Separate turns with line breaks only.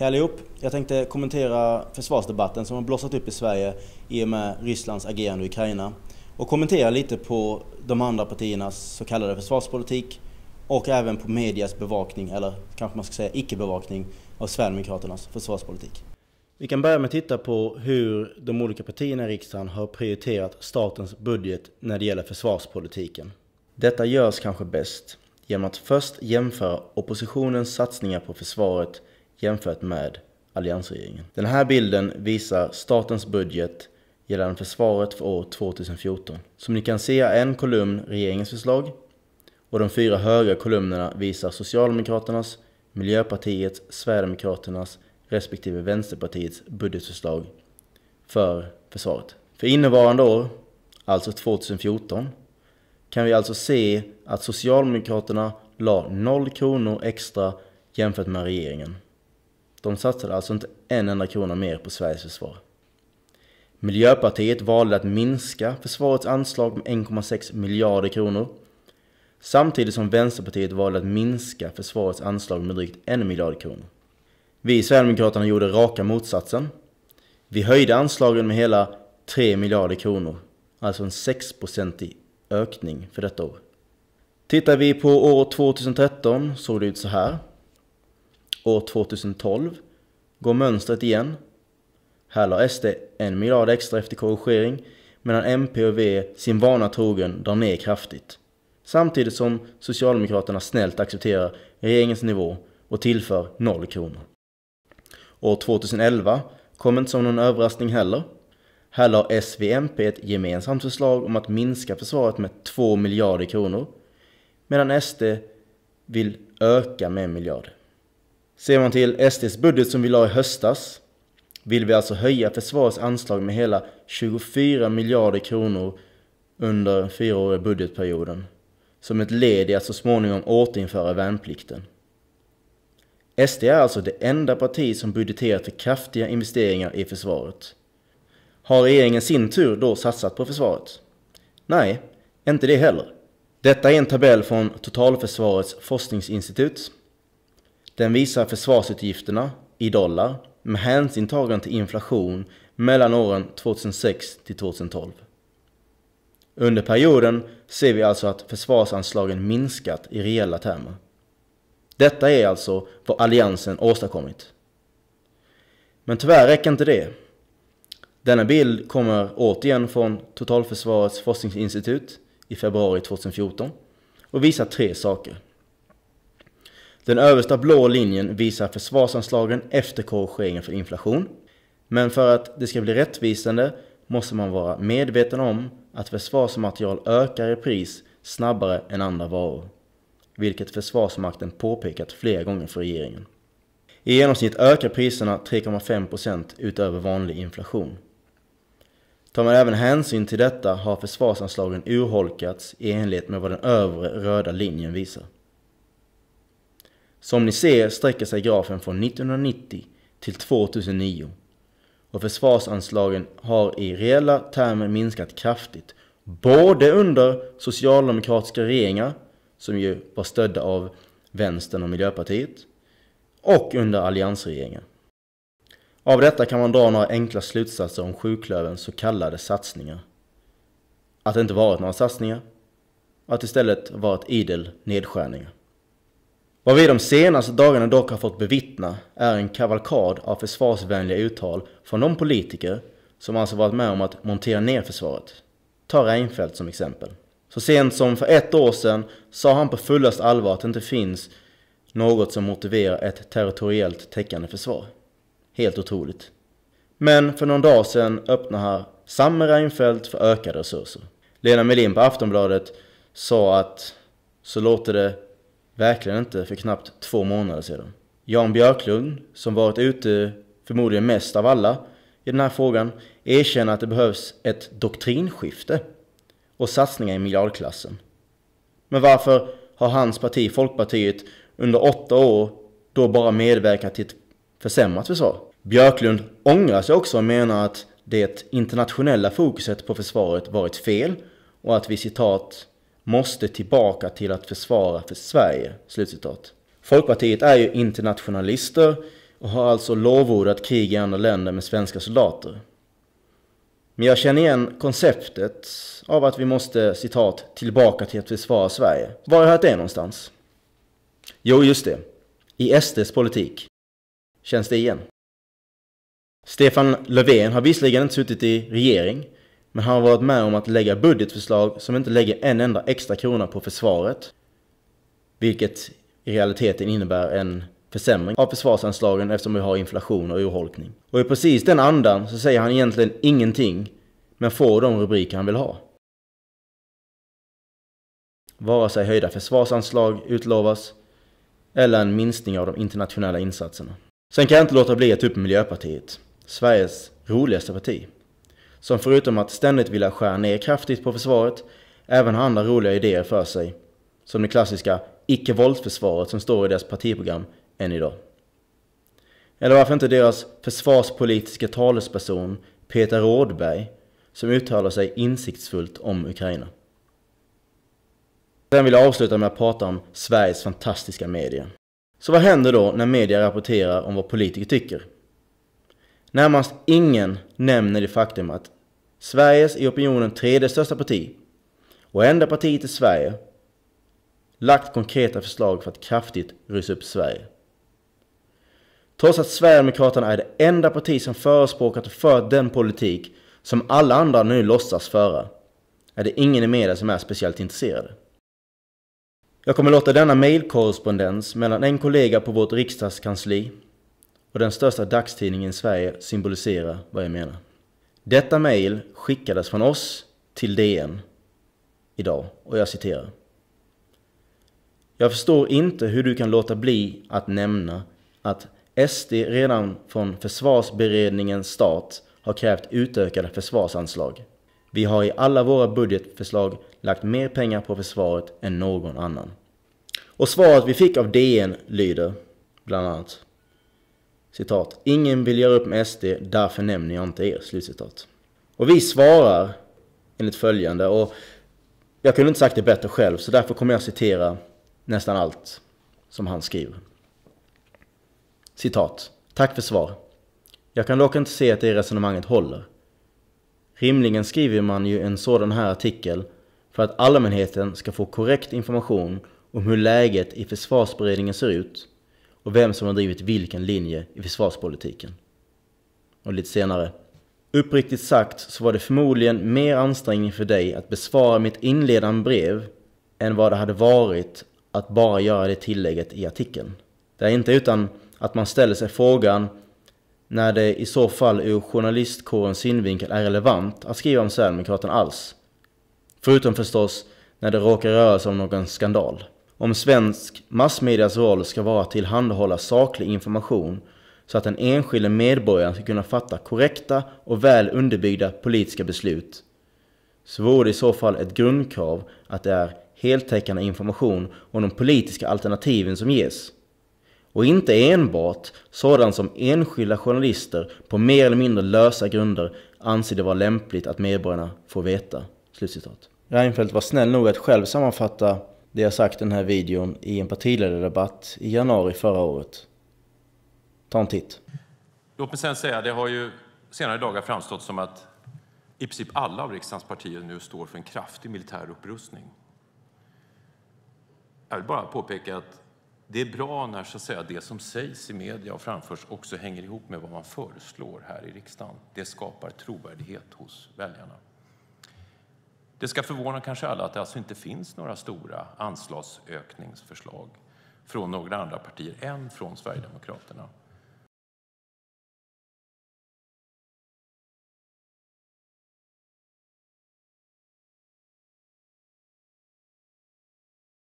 Hej allihop! Jag tänkte kommentera försvarsdebatten som har blossat upp i Sverige i och med Rysslands agerande i Ukraina och kommentera lite på de andra partiernas så kallade försvarspolitik och även på medias bevakning, eller kanske man ska säga icke-bevakning, av Sverigedemokraternas försvarspolitik. Vi kan börja med att titta på hur de olika partierna i riksdagen har prioriterat statens budget när det gäller försvarspolitiken. Detta görs kanske bäst genom att först jämföra oppositionens satsningar på försvaret jämfört med alliansregeringen. Den här bilden visar statens budget gällande försvaret för år 2014. Som ni kan se är en kolumn regeringens förslag och de fyra högra kolumnerna visar Socialdemokraternas, Miljöpartiets, Sverigedemokraternas respektive Vänsterpartiets budgetförslag för försvaret. För innevarande år, alltså 2014, kan vi alltså se att Socialdemokraterna la 0 kronor extra jämfört med regeringen. De satsade alltså inte en enda krona mer på Sveriges försvar. Miljöpartiet valde att minska försvarets anslag med 1,6 miljarder kronor. Samtidigt som Vänsterpartiet valde att minska försvarets anslag med drygt 1 miljard kronor. Vi i Sverigedemokraterna gjorde raka motsatsen. Vi höjde anslagen med hela 3 miljarder kronor. Alltså en 6-procentig ökning för detta år. Tittar vi på år 2013 såg det ut så här. År 2012 går mönstret igen. Här la SD en miljard extra efter korrigering medan MP och V e sin vana trogen drar ner kraftigt. Samtidigt som Socialdemokraterna snällt accepterar regeringens nivå och tillför 0 kronor. År 2011 kom inte som någon överraskning heller. Här la SVMP ett gemensamt förslag om att minska försvaret med 2 miljarder kronor medan SD vill öka med en miljard. Ser man till SDs budget som vi la i höstas vill vi alltså höja försvarets anslag med hela 24 miljarder kronor under fyraåriga budgetperioden som ett led i att så småningom återinföra värnplikten. SD är alltså det enda parti som budgeterat för kraftiga investeringar i försvaret. Har regeringen sin tur då satsat på försvaret? Nej, inte det heller. Detta är en tabell från Totalförsvarets forskningsinstitut den visar försvarsutgifterna i dollar med hänsyn tagen till inflation mellan åren 2006 till 2012. Under perioden ser vi alltså att försvarsanslagen minskat i reella termer. Detta är alltså vad Alliansen åstadkommit. Men tyvärr räcker inte det. Denna bild kommer återigen från Totalförsvarets forskningsinstitut i februari 2014 och visar tre saker. Den översta blå linjen visar försvarsanslagen efter korrigeringen för inflation. Men för att det ska bli rättvisande måste man vara medveten om att försvarsmaterial ökar i pris snabbare än andra varor. Vilket Försvarsmakten påpekat flera gånger för regeringen. I genomsnitt ökar priserna 3,5% utöver vanlig inflation. Tar man även hänsyn till detta har försvarsanslagen urholkats i enlighet med vad den övre röda linjen visar. Som ni ser sträcker sig grafen från 1990 till 2009 och försvarsanslagen har i reella termer minskat kraftigt. Både under socialdemokratiska regeringar, som ju var stödda av Vänstern och Miljöpartiet, och under alliansregeringen. Av detta kan man dra några enkla slutsatser om sjuklövens så kallade satsningar. Att det inte varit några satsningar, att det istället varit idel nedskärningar. Vad vi de senaste dagarna dock har fått bevittna är en kavalkad av försvarsvänliga uttal från de politiker som alltså varit med om att montera ner försvaret. Ta Reinfeldt som exempel. Så sent som för ett år sedan sa han på fullast allvar att det inte finns något som motiverar ett territoriellt täckande försvar. Helt otroligt. Men för någon dag sedan öppnade här samme Reinfeldt för ökade resurser. Lena Melin på Aftonbladet sa att så låter det Verkligen inte för knappt två månader sedan. Jan Björklund, som varit ute förmodligen mest av alla i den här frågan, erkänner att det behövs ett doktrinskifte och satsningar i miljardklassen. Men varför har hans parti, Folkpartiet, under åtta år då bara medverkat till ett försämrat försvar? Björklund ångrar sig också och menar att det internationella fokuset på försvaret varit fel och att vi citat måste tillbaka till att försvara för Sverige. Slutcitat. Folkpartiet är ju internationalister och har alltså lovordat krig i andra länder med svenska soldater. Men jag känner igen konceptet av att vi måste, citat, tillbaka till att försvara Sverige. Var har jag hört det någonstans? Jo, just det. I SDs politik. Känns det igen? Stefan Löfven har visserligen inte suttit i regering, men han har varit med om att lägga budgetförslag som inte lägger en enda extra krona på försvaret. Vilket i realiteten innebär en försämring av försvarsanslagen eftersom vi har inflation och urholkning. Och i precis den andan så säger han egentligen ingenting men får de rubriker han vill ha. Vare sig höjda försvarsanslag utlovas eller en minskning av de internationella insatserna. Sen kan jag inte låta bli att ta upp Miljöpartiet, Sveriges roligaste parti som förutom att ständigt vilja skära ner kraftigt på försvaret, även har andra roliga idéer för sig. Som det klassiska icke-våldsförsvaret som står i deras partiprogram än idag. Eller varför inte deras försvarspolitiska talesperson Peter Rådberg som uttalar sig insiktsfullt om Ukraina. Sen vill jag avsluta med att prata om Sveriges fantastiska media. Så vad händer då när media rapporterar om vad politiker tycker? Närmast ingen nämner det faktum att Sveriges i opinionen tredje största parti och enda partiet i Sverige lagt konkreta förslag för att kraftigt rysa upp Sverige. Trots att Sverigedemokraterna är det enda parti som förespråkat och fört den politik som alla andra nu låtsas föra, är det ingen i media som är speciellt intresserade. Jag kommer låta denna mailkorrespondens mellan en kollega på vårt riksdagskansli och den största dagstidningen i Sverige symboliserar vad jag menar. Detta mejl skickades från oss till DN idag och jag citerar. Jag förstår inte hur du kan låta bli att nämna att SD redan från försvarsberedningens start har krävt utökade försvarsanslag. Vi har i alla våra budgetförslag lagt mer pengar på försvaret än någon annan. Och svaret vi fick av DN lyder bland annat Citat. Ingen vill göra upp med SD, därför nämner jag inte er. Slutcitat. Och vi svarar enligt följande. Och jag kunde inte sagt det bättre själv, så därför kommer jag citera nästan allt som han skriver. Citat. Tack för svar. Jag kan dock inte se att det resonemanget håller. Rimligen skriver man ju en sådan här artikel för att allmänheten ska få korrekt information om hur läget i försvarsberedningen ser ut och vem som har drivit vilken linje i försvarspolitiken. Och lite senare. Uppriktigt sagt så var det förmodligen mer ansträngning för dig att besvara mitt inledande brev än vad det hade varit att bara göra det tillägget i artikeln. Det är inte utan att man ställer sig frågan när det i så fall ur journalistkårens synvinkel är relevant att skriva om Sverigedemokraterna alls. Förutom förstås när det råkar röra sig om någon skandal om svensk massmedias roll ska vara att tillhandahålla saklig information så att den enskilde medborgaren ska kunna fatta korrekta och väl underbyggda politiska beslut så vore det i så fall ett grundkrav att det är heltäckande information om de politiska alternativen som ges. Och inte enbart sådant som enskilda journalister på mer eller mindre lösa grunder anser det vara lämpligt att medborgarna får veta." Slutcitat. Reinfeldt var snäll nog att själv sammanfatta det jag sagt i den här videon i en partiledardebatt i januari förra året. Ta en titt. Låt mig sen säga, det har ju senare dagar framstått som att i princip alla av riksdagens partier nu står för en kraftig militär upprustning. Jag vill bara påpeka att det är bra när så att säga, det som sägs i media och framförs också hänger ihop med vad man föreslår här i riksdagen. Det skapar trovärdighet hos väljarna. Det ska förvåna kanske alla att det alltså inte finns några stora anslagsökningsförslag från några andra partier än från Sverigedemokraterna.